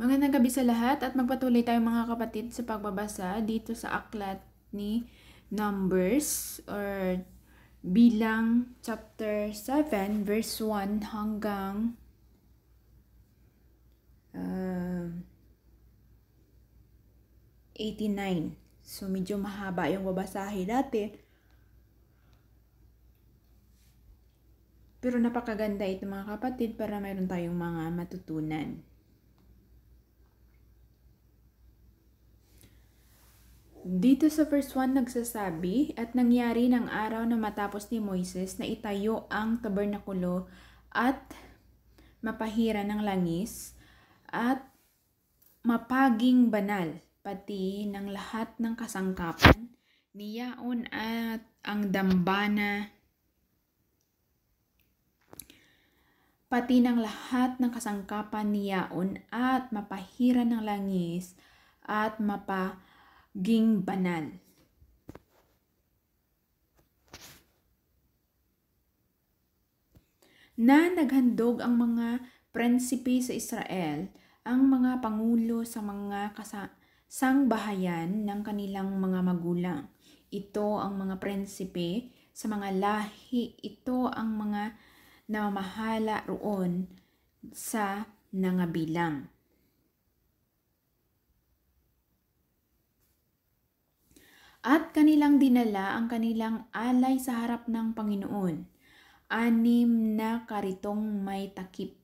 Magandang gabi sa lahat at magpatuloy tayo mga kapatid sa pagbabasa dito sa aklat ni Numbers or bilang chapter 7 verse 1 hanggang uh, um, 89. So medyo mahaba yung babasahin natin. Pero napakaganda ito mga kapatid para mayroon tayong mga matutunan. Dito sa verse 1 nagsasabi, At nangyari ng araw na matapos ni Moises na itayo ang tabernakulo at mapahira ng langis at mapaging banal pati ng lahat ng kasangkapan niyaon at ang dambana pati ng lahat ng kasangkapan niyaon at mapahira ng langis at mapa ging banal. Na naghandog ang mga prinsipe sa Israel, ang mga pangulo sa mga sangbahayan ng kanilang mga magulang. Ito ang mga prinsipe sa mga lahi, ito ang mga namamahala roon sa nangabilang. at kanilang dinala ang kanilang alay sa harap ng Panginoon. Anim na karitong may takip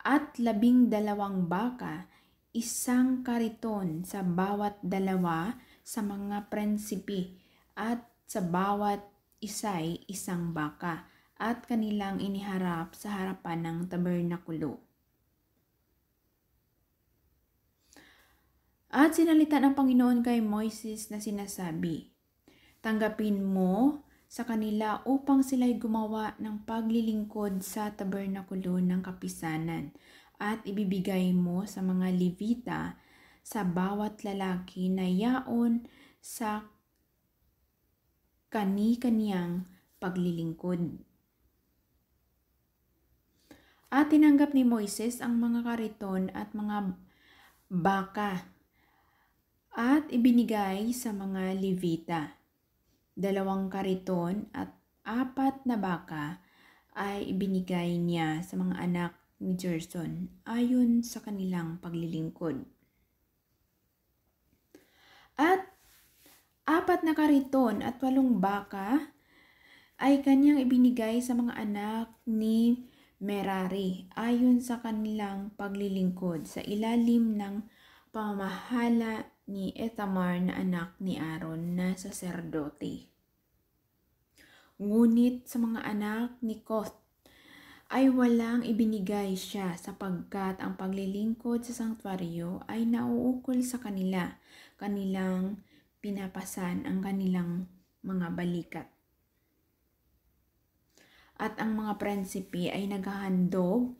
at labing dalawang baka, isang kariton sa bawat dalawa sa mga prinsipi at sa bawat isay isang baka at kanilang iniharap sa harapan ng tabernakulo. At sinalita ng Panginoon kay Moises na sinasabi, Tanggapin mo sa kanila upang sila'y gumawa ng paglilingkod sa tabernakulo ng kapisanan at ibibigay mo sa mga Levita sa bawat lalaki na yaon sa kani-kaniyang paglilingkod. At tinanggap ni Moises ang mga kariton at mga baka at ibinigay sa mga Levita. Dalawang kariton at apat na baka ay ibinigay niya sa mga anak ni Gerson ayon sa kanilang paglilingkod. At apat na kariton at walong baka ay kanyang ibinigay sa mga anak ni Merari ayon sa kanilang paglilingkod sa ilalim ng pamahala ni Ethamar na anak ni Aaron na saserdote. Ngunit sa mga anak ni Koth ay walang ibinigay siya sapagkat ang paglilingkod sa sangtwaryo ay nauukol sa kanila, kanilang pinapasan ang kanilang mga balikat. At ang mga prinsipe ay naghahandog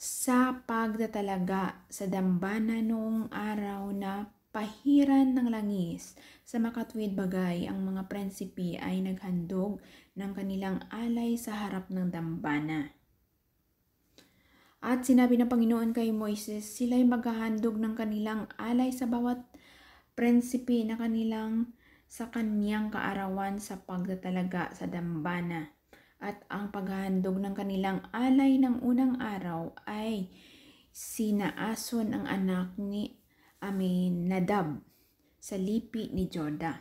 sa pagtatalaga sa dambana noong araw na pahiran ng langis. Sa makatwid bagay, ang mga prinsipi ay naghandog ng kanilang alay sa harap ng dambana. At sinabi ng Panginoon kay Moises, sila'y maghahandog ng kanilang alay sa bawat prinsipi na kanilang sa kaniyang kaarawan sa pagtatalaga sa dambana. At ang paghahandog ng kanilang alay ng unang araw ay sinaason ang anak ni I mean, Nadab sa lipi ni Joda.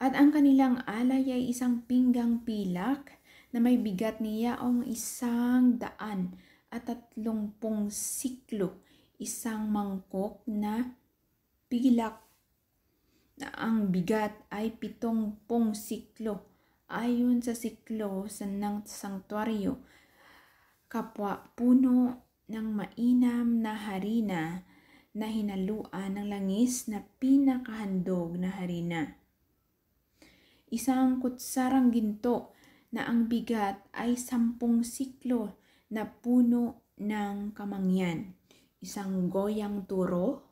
At ang kanilang alay ay isang pinggang pilak na may bigat niya ang isang daan at tatlongpong siklo, isang mangkok na pilak na ang bigat ay pitongpong siklo ayon sa siklo sa nang sangtuaryo kapwa puno ng mainam na harina na hinaluan ng langis na pinakahandog na harina. Isang kutsarang ginto na ang bigat ay sampung siklo na puno ng kamangyan, isang goyang turo,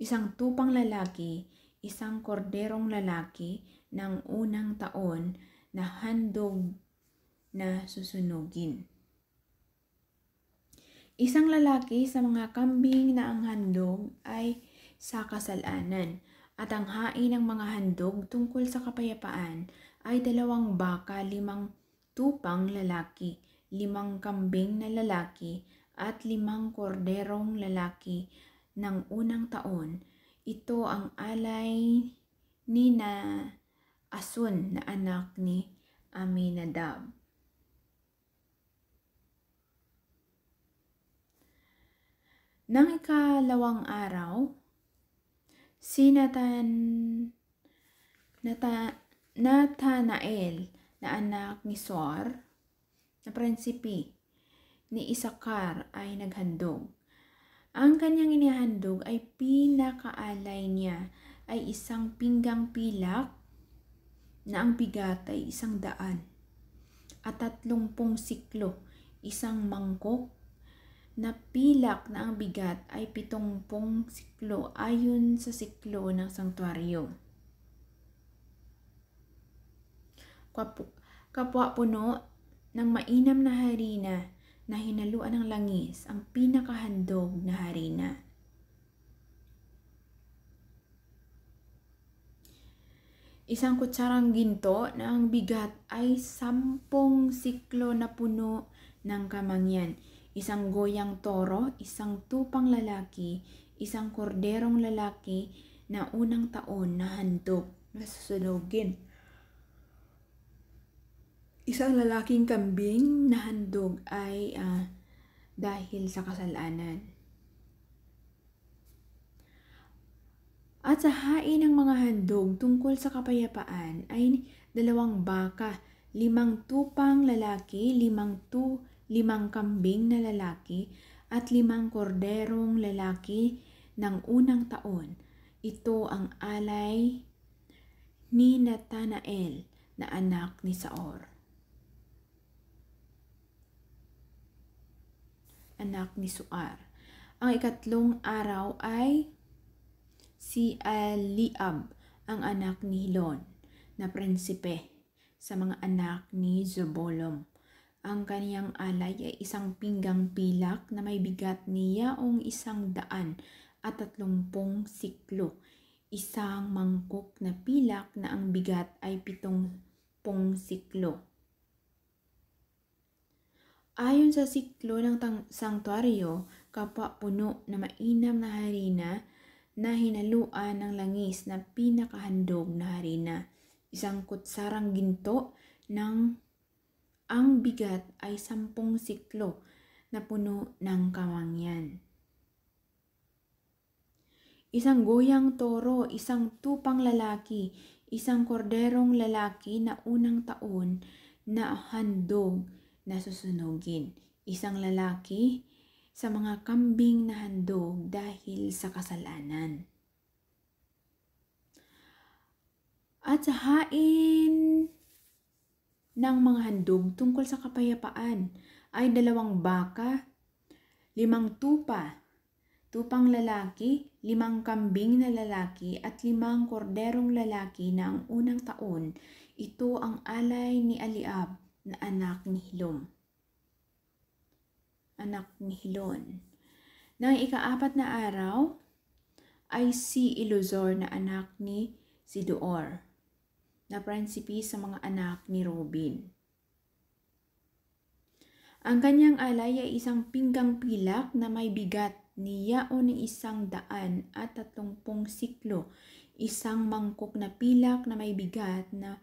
isang tupang lalaki, isang korderong lalaki ng unang taon na handog na susunugin. Isang lalaki sa mga kambing na ang handog ay sa kasalanan at ang hain ng mga handog tungkol sa kapayapaan ay dalawang baka, limang tupang lalaki, limang kambing na lalaki at limang korderong lalaki ng unang taon. Ito ang alay ni na Asun na anak ni Aminadab. Nang ikalawang araw, si Natan, Nata, Nathanael na anak ni Soar na prinsipi ni Isakar ay naghandog. Ang kanyang inihandog ay pinakaalay niya ay isang pinggang pilak na ang bigat ay isang daan at tatlumpung siklo, isang mangkok napilak na ang bigat ay 70 siklo ayon sa siklo ng sangtuaryo. Kapwa puno ng mainam na harina na hinaluan ng langis ang pinakahandog na harina. Isang kutsarang ginto na ang bigat ay sampung siklo na puno ng kamangyan isang goyang toro, isang tupang lalaki, isang korderong lalaki na unang taon na handog na susunugin. Isang lalaking kambing na handog ay uh, dahil sa kasalanan. At sa hain ng mga handog tungkol sa kapayapaan ay dalawang baka, limang tupang lalaki, limang tu limang kambing na lalaki at limang korderong lalaki ng unang taon. Ito ang alay ni Natanael na anak ni Saor. Anak ni Suar. Ang ikatlong araw ay si Eliab, ang anak ni Hilon, na prinsipe sa mga anak ni Zobolom ang kaniyang alay ay isang pinggang pilak na may bigat niya o isang daan at tatlongpong siklo. Isang mangkok na pilak na ang bigat ay pitong siklo. Ayon sa siklo ng tang- sanktuaryo, puno na mainam na harina na hinaluan ng langis na pinakahandog na harina, isang kutsarang ginto ng ang bigat ay sampung siklo na puno ng kamangyan. Isang goyang toro, isang tupang lalaki, isang korderong lalaki na unang taon na handog na susunugin. Isang lalaki sa mga kambing na handog dahil sa kasalanan. At sa hain ng mga handog tungkol sa kapayapaan ay dalawang baka, limang tupa, tupang lalaki, limang kambing na lalaki at limang korderong lalaki na ang unang taon. Ito ang alay ni Aliab na anak ni Hilom. Anak ni Hilon. Nang ikaapat na araw ay si Iluzor na anak ni Sidoor na prinsipi sa mga anak ni Robin. Ang kanyang alay ay isang pinggang pilak na may bigat ni yao ng isang daan at tatlongpong siklo, isang mangkok na pilak na may bigat na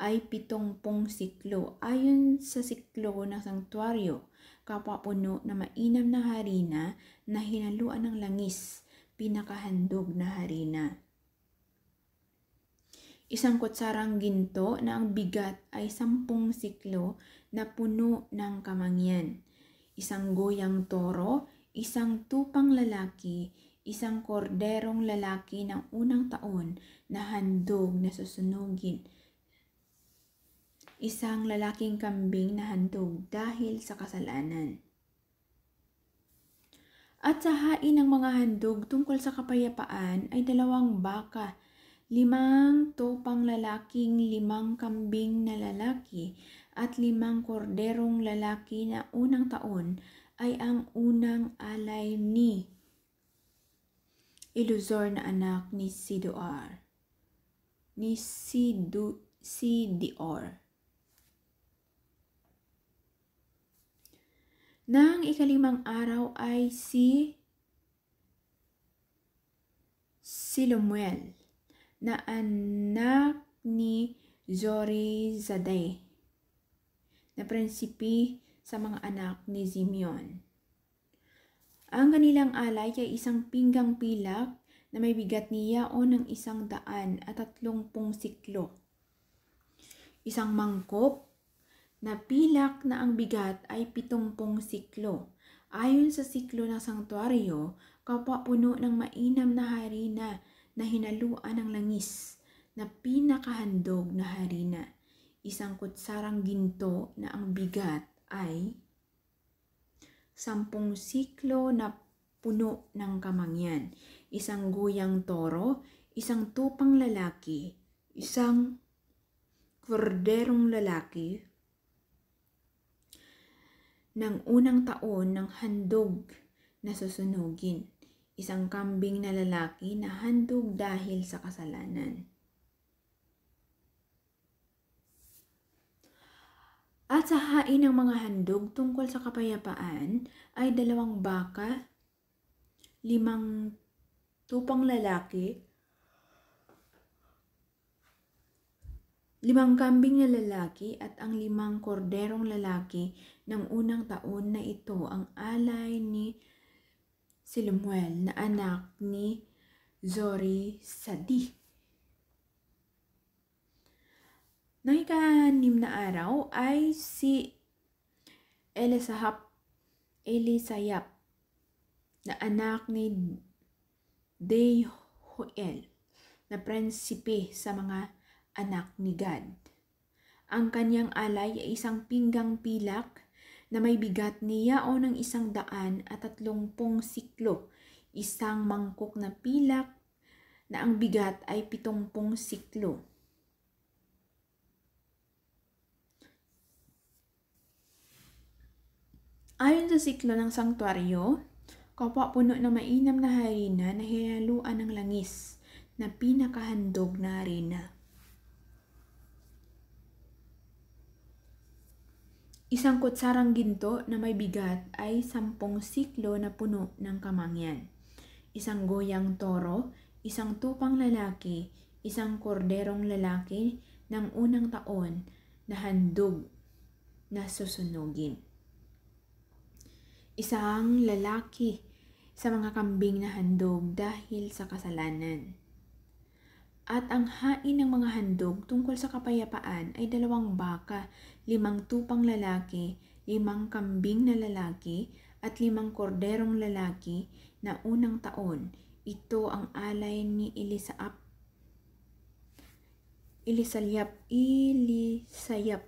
ay pitongpong siklo ayon sa siklo ng sangtuaryo, kapapuno na mainam na harina na hinaluan ng langis, pinakahandog na harina isang kutsarang ginto na ang bigat ay sampung siklo na puno ng kamangyan, isang goyang toro, isang tupang lalaki, isang korderong lalaki ng unang taon na handog na susunugin, isang lalaking kambing na handog dahil sa kasalanan. At sa hain ng mga handog tungkol sa kapayapaan ay dalawang baka limang tupang lalaking limang kambing na lalaki at limang korderong lalaki na unang taon ay ang unang alay ni Iluzor na anak ni Sidoar. Ni Sidu, Sidior. Nang ikalimang araw ay si Silomuel na anak ni Zorizadeh na prinsipi sa mga anak ni Simeon. Ang kanilang alay ay isang pinggang pilak na may bigat niya o ng isang daan at tatlong pung siklo. Isang mangkop na pilak na ang bigat ay pitongpong siklo. Ayon sa siklo ng santuario, sangtuaryo, puno ng mainam na harina na hinaluan ng langis na pinakahandog na harina, isang kutsarang ginto na ang bigat ay sampung siklo na puno ng kamangyan, isang guyang toro, isang tupang lalaki, isang korderong lalaki, ng unang taon ng handog na susunugin isang kambing na lalaki na handog dahil sa kasalanan. At sa hain ng mga handog tungkol sa kapayapaan ay dalawang baka, limang tupang lalaki, limang kambing na lalaki at ang limang korderong lalaki ng unang taon na ito ang alay ni si Lemuel na anak ni Zori Sadi. Nang ikanim na araw ay si Elisahap, Elisayap na anak ni Dehuel na prinsipe sa mga anak ni Gad. Ang kanyang alay ay isang pinggang pilak na may bigat ni yao ng isang daan at tatlongpong siklo, isang mangkok na pilak na ang bigat ay pitongpong siklo. Ayon sa siklo ng sangtuaryo, kapwa puno na mainam na harina na hinaluan ng langis na pinakahandog na harina. Isang kutsarang ginto na may bigat ay sampung siklo na puno ng kamangyan. Isang goyang toro, isang tupang lalaki, isang korderong lalaki ng unang taon na handog na susunugin. Isang lalaki sa mga kambing na handog dahil sa kasalanan. At ang hain ng mga handog tungkol sa kapayapaan ay dalawang baka limang tupang lalaki, limang kambing na lalaki, at limang korderong lalaki na unang taon. Ito ang alay ni Elisaap. Elisalyap, Ilisayap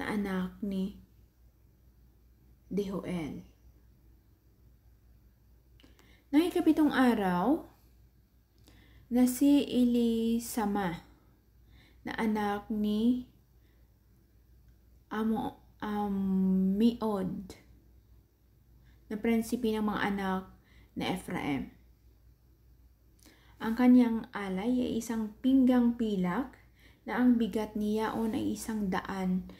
na anak ni Dehoel. Nang ikapitong araw, na si Elisama na anak ni amo um, Miod na prinsipi ng mga anak na Ephraim. Ang kanyang alay ay isang pinggang pilak na ang bigat niyaon ay isang daan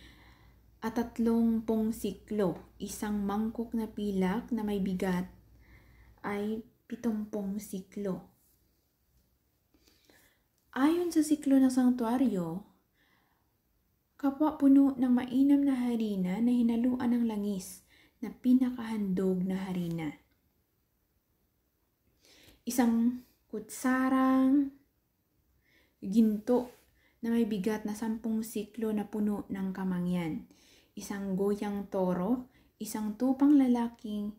at tatlong pong siklo. Isang mangkok na pilak na may bigat ay pitumpong siklo. Ayon sa siklo ng sangtuaryo, Kapwa puno ng mainam na harina na hinaluan ng langis na pinakahandog na harina. Isang kutsarang ginto na may bigat na sampung siklo na puno ng kamangyan. Isang goyang toro, isang tupang lalaking,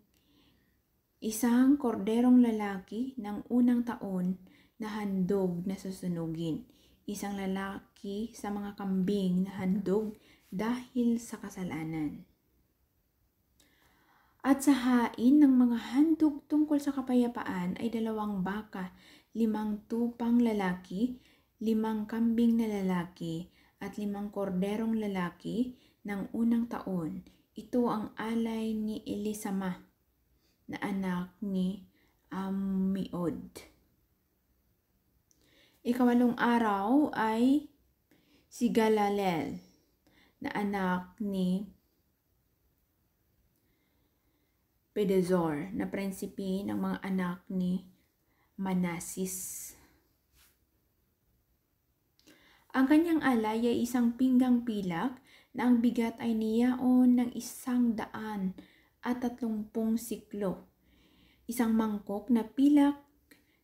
isang korderong lalaki ng unang taon na handog na susunugin. Isang lalaki pagtangki sa mga kambing na handog dahil sa kasalanan. At sa hain ng mga handog tungkol sa kapayapaan ay dalawang baka, limang tupang lalaki, limang kambing na lalaki, at limang korderong lalaki ng unang taon. Ito ang alay ni Elisama na anak ni Amiod. Ikawalong araw ay si Galalel na anak ni Pedazor na prinsipe ng mga anak ni Manasis. Ang kanyang alay ay isang pinggang pilak na ang bigat ay niyaon ng isang daan at tatlongpong siklo. Isang mangkok na pilak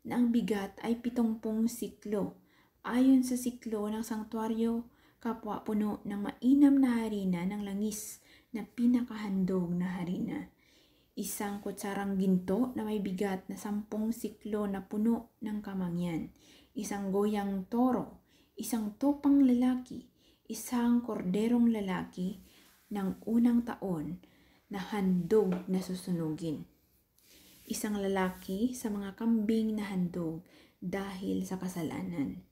na ang bigat ay pitongpong siklo ayon sa siklo ng sangtuaryo, kapwa puno ng mainam na harina ng langis na pinakahandog na harina. Isang kutsarang ginto na may bigat na sampung siklo na puno ng kamangyan. Isang goyang toro, isang tupang lalaki, isang korderong lalaki ng unang taon na handog na susunugin. Isang lalaki sa mga kambing na handog dahil sa kasalanan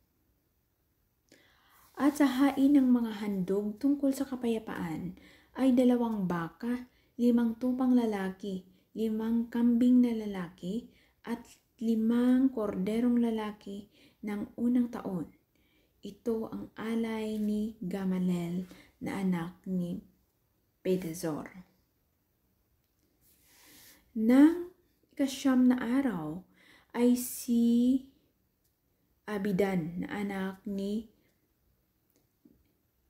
at sa hain ng mga handog tungkol sa kapayapaan ay dalawang baka, limang tupang lalaki, limang kambing na lalaki, at limang korderong lalaki ng unang taon. Ito ang alay ni Gamalel na anak ni Pedazor. Nang ikasyam na araw ay si Abidan na anak ni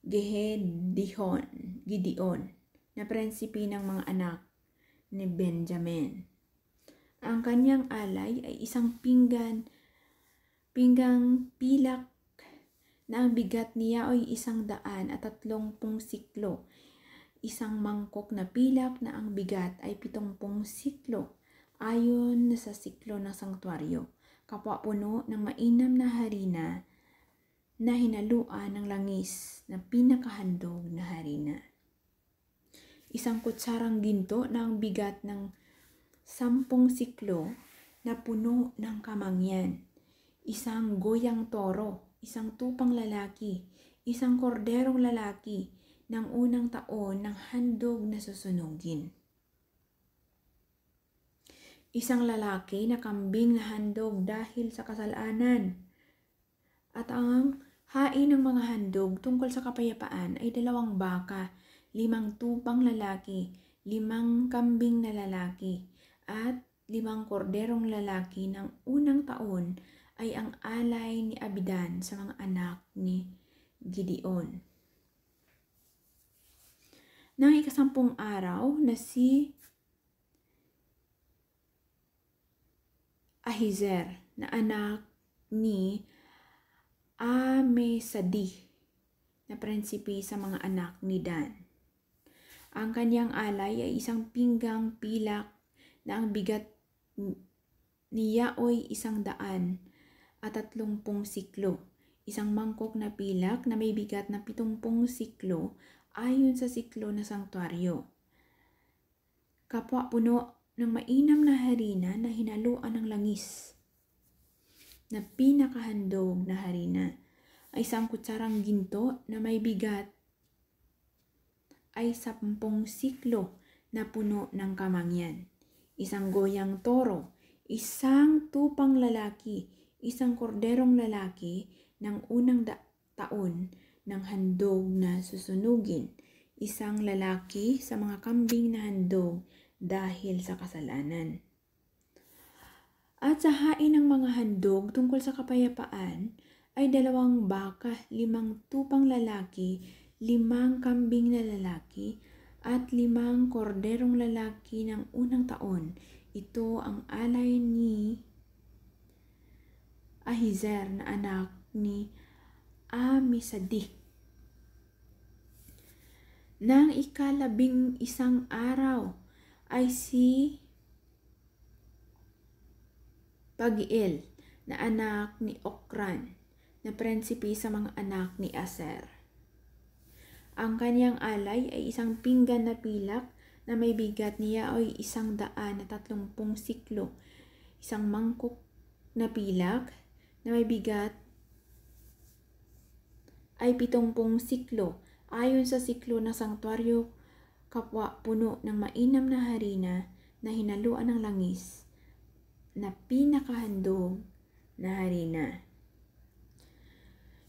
Gehedihon, Gideon, na prinsipi ng mga anak ni Benjamin. Ang kanyang alay ay isang pinggan, pinggang pilak na ang bigat niya ay isang daan at tatlong pung siklo. Isang mangkok na pilak na ang bigat ay pitongpong siklo ayon sa siklo ng sangtuaryo, kapwa puno ng mainam na harina na hinaluan ng langis ng pinakahandog na harina. Isang kutsarang ginto na ang bigat ng sampung siklo na puno ng kamangyan. Isang goyang toro, isang tupang lalaki, isang korderong lalaki ng unang taon ng handog na susunugin. Isang lalaki na kambing na handog dahil sa kasalanan at ang Hain ng mga handog tungkol sa kapayapaan ay dalawang baka, limang tupang lalaki, limang kambing na lalaki, at limang korderong lalaki ng unang taon ay ang alay ni Abidan sa mga anak ni Gideon. Nang ikasampung araw na si Ahizer na anak ni Ame Amesadi na prinsipe sa mga anak ni Dan. Ang kanyang alay ay isang pinggang pilak na ang bigat niya oy isang daan at tatlongpong siklo. Isang mangkok na pilak na may bigat na pitumpung siklo ayon sa siklo na sangtuaryo. Kapwa puno ng mainam na harina na hinaluan ng langis na pinakahandog na harina ay isang kutsarang ginto na may bigat ay sampung siklo na puno ng kamangyan, isang goyang toro, isang tupang lalaki, isang korderong lalaki ng unang da- taon ng handog na susunugin, isang lalaki sa mga kambing na handog dahil sa kasalanan. At sa hain ng mga handog tungkol sa kapayapaan ay dalawang baka, limang tupang lalaki, limang kambing na lalaki, at limang korderong lalaki ng unang taon. Ito ang alay ni Ahizer na anak ni Amisadik. Nang ikalabing isang araw ay si Pagiel na anak ni Okran na prinsipe sa mga anak ni Aser. Ang kanyang alay ay isang pinggan na pilak na may bigat niya ay isang daan na tatlongpong siklo, isang mangkok na pilak na may bigat ay pitongpong siklo ayon sa siklo ng sangtuaryo kapwa puno ng mainam na harina na hinaluan ng langis na pinakahandog na harina.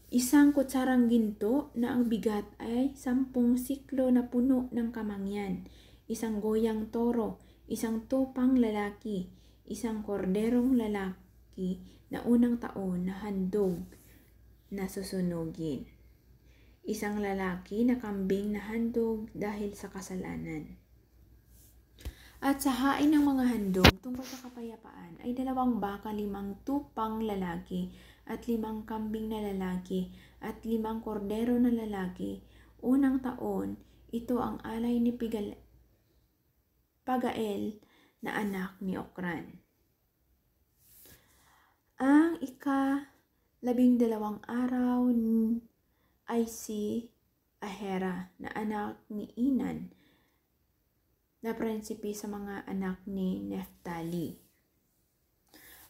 Isang kutsarang ginto na ang bigat ay sampung siklo na puno ng kamangyan, isang goyang toro, isang tupang lalaki, isang korderong lalaki na unang taon na handog na susunugin. Isang lalaki na kambing na handog dahil sa kasalanan. At sa hain ng mga handog tungkol sa kapayapaan ay dalawang baka, limang tupang lalaki, at limang kambing na lalaki, at limang kordero na lalaki. Unang taon, ito ang alay ni Pigal Pagael na anak ni Okran. Ang ika labing dalawang araw ay si Ahera na anak ni Inan na prinsipe sa mga anak ni Neftali.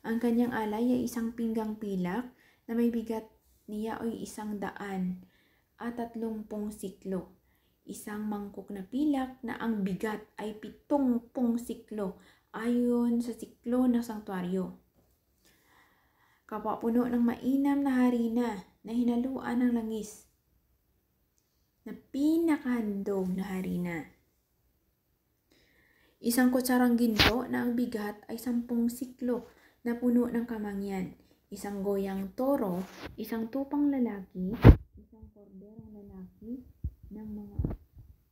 Ang kanyang alay ay isang pinggang pilak na may bigat niya ay isang daan at tatlong tatlongpong siklo. Isang mangkok na pilak na ang bigat ay pitong pitongpong siklo ayon sa siklo ng sangtuaryo. Kapapuno ng mainam na harina na hinaluan ng langis na pinakahandog na harina. Isang kutsarang ginto na ang bigat ay sampung siklo na puno ng kamangyan, isang goyang toro, isang tupang lalaki, isang korderong lalaki ng mga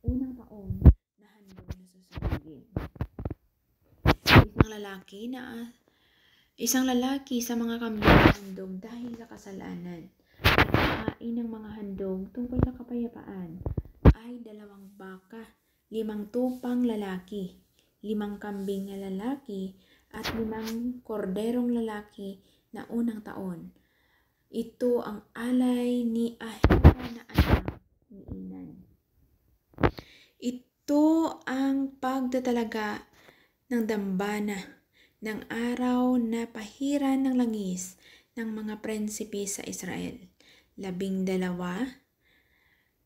unang taon na handog na susugin. Isang lalaki na isang lalaki sa mga kamyang handog dahil sa kasalanan at kain ng mga handog tungkol sa kapayapaan ay dalawang baka, limang tupang lalaki, limang kambing na lalaki at limang korderong lalaki na unang taon. Ito ang alay ni Ahira na anak ni Inan. Ito ang pagtatalaga ng dambana ng araw na pahiran ng langis ng mga prinsipe sa Israel. Labing dalawa,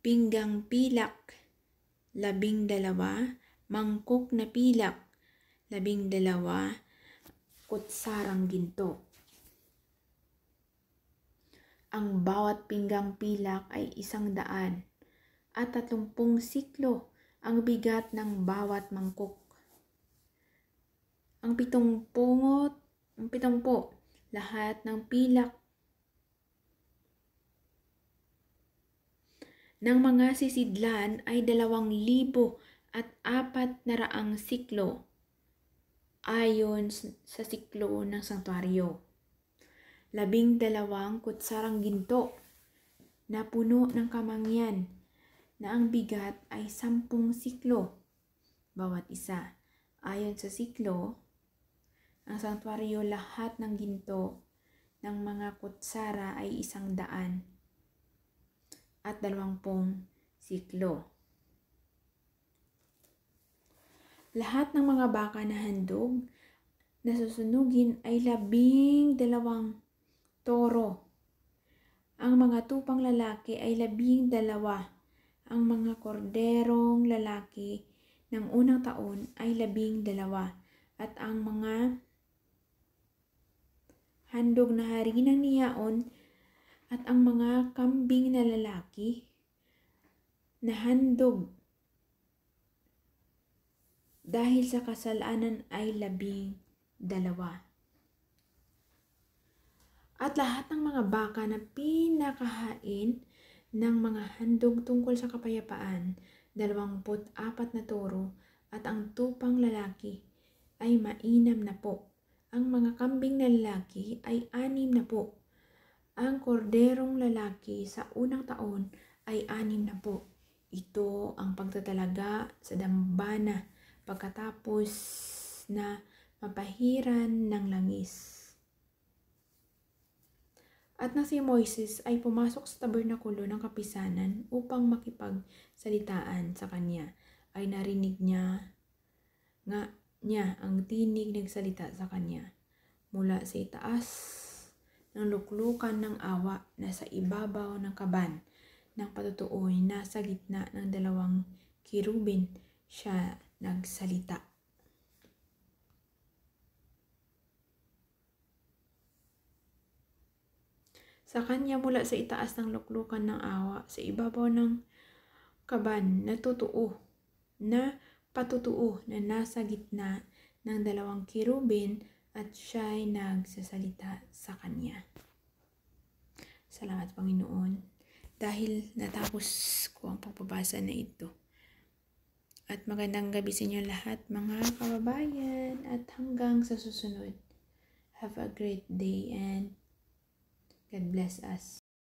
pinggang pilak, labing dalawa, mangkok na pilak, labing dalawa, kutsarang ginto. Ang bawat pinggang pilak ay isang daan at tatlumpung siklo ang bigat ng bawat mangkok. Ang pitong pungot, ang pitumpo, lahat ng pilak ng mga sisidlan ay dalawang libo at apat na raang siklo ayon sa siklo ng santuario. Labing dalawang kutsarang ginto na puno ng kamangyan na ang bigat ay sampung siklo bawat isa. Ayon sa siklo, ang santuario lahat ng ginto ng mga kutsara ay isang daan at dalawampung siklo. Lahat ng mga baka na handog na susunugin ay labing dalawang toro. Ang mga tupang lalaki ay labing dalawa. Ang mga korderong lalaki ng unang taon ay labing dalawa. At ang mga handog na harina niyaon at ang mga kambing na lalaki na handog dahil sa kasalanan ay labing dalawa. At lahat ng mga baka na pinakahain ng mga handog tungkol sa kapayapaan, dalawamput apat na toro at ang tupang lalaki ay mainam na po. Ang mga kambing na lalaki ay anim na po. Ang korderong lalaki sa unang taon ay anim na po. Ito ang pagtatalaga sa dambana pagkatapos na mapahiran ng langis. At na si Moises ay pumasok sa tabernakulo ng kapisanan upang makipagsalitaan sa kanya, ay narinig niya nga niya ang tinig nagsalita sa kanya mula sa itaas ng luklukan ng awa na sa ibabaw ng kaban ng patutuoy na sa gitna ng dalawang kirubin siya nagsalita. Sa kanya mula sa itaas ng luklukan ng awa, sa ibabaw ng kaban, natutuo na patutuo na nasa gitna ng dalawang kirubin at siya'y nagsasalita sa kanya. Salamat Panginoon dahil natapos ko ang pagbabasa na ito. At magandang gabi sa inyo lahat mga kababayan at hanggang sa susunod. Have a great day and God bless us.